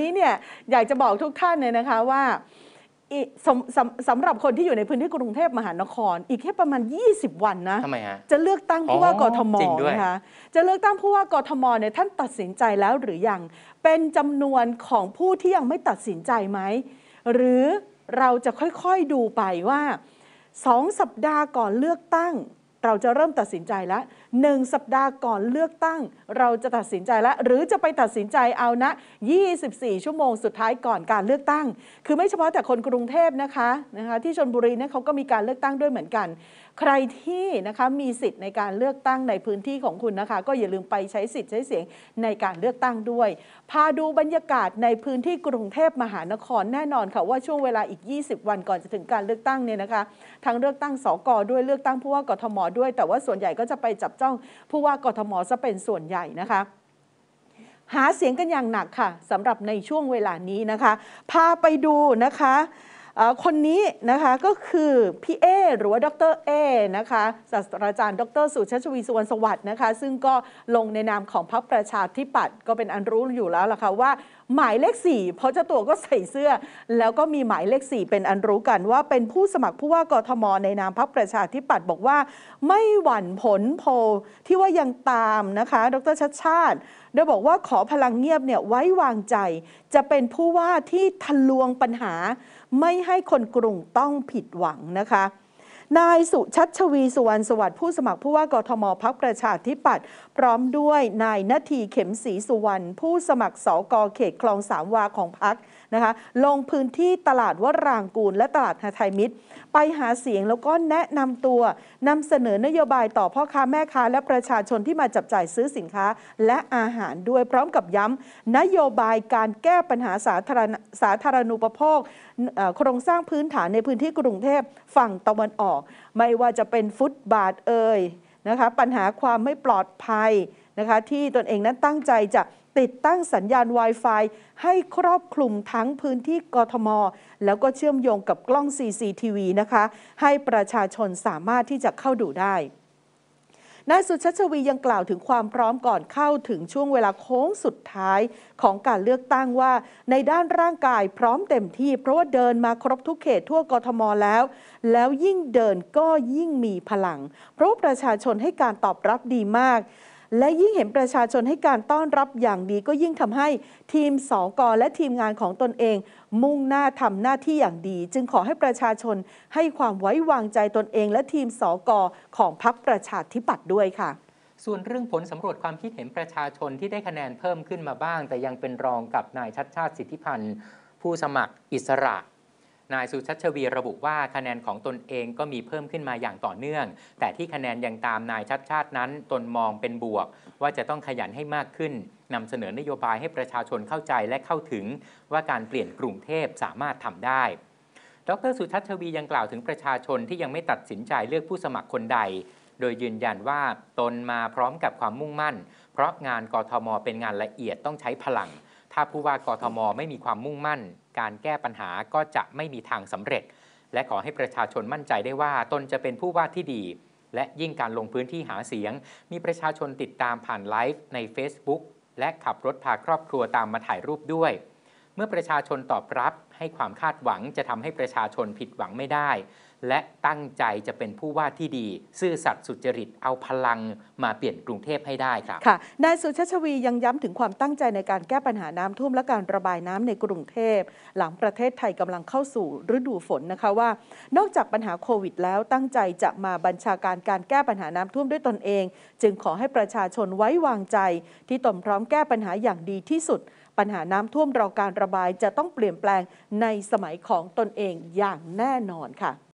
นี้เนี่ยอยากจะบอกทุกท่านเลยนะคะว่าสำสสำหรับคนที่อยู่ในพื้นที่กรุงเทพมหานคร อีกแค่ประมาณ 20 วันนะทำไมฮะจะเลือกตั้งผู้ว่ากทมนะคะจะเลือกตั้งผู้ว่ากทมเนี่ยท่านตัดสินใจแล้วหรือยังเป็นจำนวนของผู้ที่ยังไม่ตัดสินใจไหมหรือเราจะค่อยๆดูไปว่าสองสัปดาห์ก่อนเลือกตั้งเราจะเริ่มตัดสินใจแล้วหนึ่งสัปดาห์ก่อนเลือกตั้ง เราจะตัดสินใจแล้วหรือจะไปตัดสินใจเอานะ 24 ชั่วโมงสุดท้ายก่อนการเลือกตั้ง คือไม่เฉพาะแต่คนกรุงเทพนะคะนะคะที่ชนบุรีเนี่ยเขาก็มีการเลือกตั้งด้วยเหมือนกัน ใครที่นะคะมีสิทธิ์ในการเลือกตั้งในพื้นที่ของคุณนะคะ ก็อย่าลืมไปใช้สิทธิ์ใช้เสียงในการเลือกตั้งด้วย พาดูบรรยากาศในพื้นที่กรุงเทพมหานครแน่นอนค่ะว่าช่วงเวลาอีก 20 วันก่อนจะถึงการเลือกตั้งเนี่ยนะคะทั้งเลือกตั้งสกด้วยเลือกตั้งผู้ว่ากทมด้วยแต่ว่าส่วนใหญ่ก็จะไปจับจ้องผู้ว่ากทมซะเป็นส่วนใหญ่นะคะ หาเสียงกันอย่างหนักค่ะสำหรับในช่วงเวลานี้นะคะพาไปดูนะคะคนนี้นะคะก็คือพี่เอหรือว่าดรเอนะคะศาสตราจารย์ ดรสุชาชวีสุวรรณสวัสดิ์นะคะ ซึ่งก็ลงในนามของพรรคประชาธิปัตย์ก็เป็นอันรู้อยู่แล้วล่ะค่ะว่าหมายเลขส่เพราะเจ้าตัวก็ใส่เสื้อ แล้วก็มีหมายเลขสี่เป็นอันรู้กัน ว่าเป็นผู้สมัครผู้ว่ากทมในนามพรรคประชาธิปัตย์บอกว่าไม่หวั่นผลโพที่ว่ายังตามนะคะ ดรชัดชาติโดยบอกว่าขอพลังเงียบเนี่ยไว้วางใจจะเป็นผู้ว่าที่ทะลวงปัญหาไม่ให้คนกรุงต้องผิดหวังนะคะนาย สุชัชวีสุวรรณสวัสดิ์ผู้สมัครผู้ว่ากทมพักประชาธิปัตย์พร้อมด้วย นายนาทีเข็มศรีสุวรรณผู้สมัครสกเขตคลองสามวาของพักนะคะลงพื้นที่ตลาดวรางกูลและ ตลาดาไทยมิตร ไปหาเสียงแล้วก็ แนะนำตัวนำเสนอนโยบายต่อพ่อค้าแม่ค้า และประชาชนที่มาจับจ่ายซื้อสินค้าและอาหารด้วยพร้อมกับย้ำนโยบายการแก้ปัญหาสาธารณสาธารณูปโภคโครงสร้างพื้นฐานในพื้นที่กรุงเทพฝั่งตะวันออกไม่ว่าจะเป็นฟุตบาทเอ่ยนะคะปัญหาความไม่ปลอดภัยนะคะที่ตนเองนั้นตั้งใจจะติดตั้งสัญญาณ Wi-Fi ให้ครอบคลุมทั้งพื้นที่กทม แล้วก็เชื่อมโยงกับกล้อง CCTV นะคะให้ประชาชนสามารถที่จะเข้าดูได้นายสุชาชวียังกล่าวถึงความพร้อมก่อนเข้าถึงช่วงเวลาโค้งสุดท้ายของการเลือกตั้งว่าในด้านร่างกายพร้อมเต็มที่ เพราะว่าเดินมาครบทุกเขตทั่วกทมแล้ว แล้วยิ่งเดินก็ยิ่งมีพลัง เพราะประชาชนให้การตอบรับดีมากและยิ่งเห็นประชาชนให้การต้อนรับอย่างดี ก็ยิ่งทำให้ ทีมสอกอและทีมงานของตนเอง มุ่งหน้าทำหน้าที่อย่างดี จึงขอให้ประชาชนให้ความไว้วางใจตนเองและทีมสอกอของพรรคประชาธิปัตย์ด้วยค่ะ ส่วนเรื่องผลสำรวจความคิดเห็นประชาชนที่ได้คะแนนเพิ่มขึ้นมาบ้าง แต่ยังเป็นรองกับนายชัดชาติสิทธิพันธ์ผู้สมัครอิสระนายสุชัชวีระบุว่าคะแนนของตนเองก็มีเพิ่มขึ้นมาอย่างต่อเนื่อง แต่ที่คะแนนยังตามนายชัดชาตินั้น ตนมองเป็นบวก ว่าจะต้องขยันให้มากขึ้นนำเสนอนโยบายให้ประชาชนเข้าใจและเข้าถึงว่าการเปลี่ยนกรุงเทพสามารถทำได้ดรสุชัชวียังกล่าวถึงประชาชนที่ยังไม่ตัดสินใจเลือกผู้สมัครคนใด โดยยืนยันว่าตนมาพร้อมกับความมุ่งมั่น เพราะงานกทมเป็นงานละเอียดต้องใช้พลัง ถ้าผู้ว่ากทมไม่มีความมุ่งมั่นการแก้ปัญหาก็จะไม่มีทางสำเร็จ และขอให้ประชาชนมั่นใจได้ว่า ตนจะเป็นผู้ว่าที่ดี และยิ่งการลงพื้นที่หาเสียง มีประชาชนติดตามผ่านไลฟ์ใน Facebook และขับรถพาครอบครัวตามมาถ่ายรูปด้วย เมื่อประชาชนตอบรับให้ความคาดหวังจะทำให้ประชาชนผิดหวังไม่ได้ และตั้งใจจะเป็นผู้ว่าที่ดี ซื่อสัตย์สุจริต เอาพลังมาเปลี่ยนกรุงเทพให้ได้ครับค่ะนายสุชาชวียังย้ำถึงความตั้งใจในการแก้ปัญหาน้ำท่วมและการระบายน้ำในกรุงเทพหลังประเทศไทยกำลังเข้าสู่ฤดูฝนนะคะว่า นอกจากปัญหาโควิดแล้วตั้งใจจะมาบัญชาการการแก้ปัญหาน้ำท่วมด้วยตนเอง จึงขอให้ประชาชนไว้วางใจ ที่ตนพร้อมแก้ปัญหาอย่างดีที่สุด ปัญหาน้ำท่วมรอการระบายจะต้องเปลี่ยนแปลงในสมัยของตนเองอย่างแน่นอนค่ะ